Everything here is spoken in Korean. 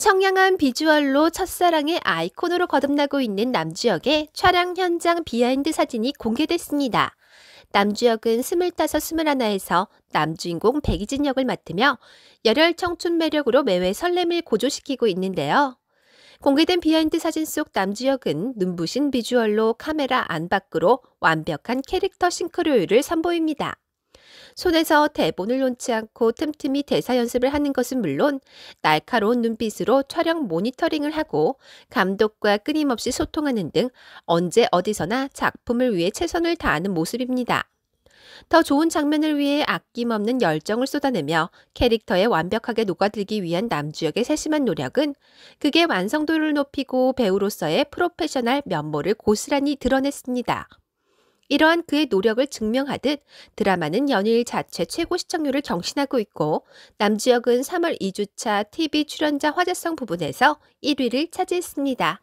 청량한 비주얼로 첫사랑의 아이콘으로 거듭나고 있는 남주혁의 촬영 현장 비하인드 사진이 공개됐습니다. 남주혁은 25, 21에서 남주인공 백이진 역을 맡으며 열혈 청춘 매력으로 매회 설렘을 고조시키고 있는데요. 공개된 비하인드 사진 속 남주혁은 눈부신 비주얼로 카메라 안 밖으로 완벽한 캐릭터 싱크로율을 선보입니다. 손에서 대본을 놓지 않고 틈틈이 대사 연습을 하는 것은 물론 날카로운 눈빛으로 촬영 모니터링을 하고 감독과 끊임없이 소통하는 등 언제 어디서나 작품을 위해 최선을 다하는 모습입니다. 더 좋은 장면을 위해 아낌없는 열정을 쏟아내며 캐릭터에 완벽하게 녹아들기 위한 남주역의 세심한 노력은 그게 완성도를 높이고 배우로서의 프로페셔널 면모를 고스란히 드러냈습니다. 이러한 그의 노력을 증명하듯 드라마는 연일 자체 최고 시청률을 경신하고 있고 남주혁은 3월 2주차 TV 출연자 화제성 부분에서 1위를 차지했습니다.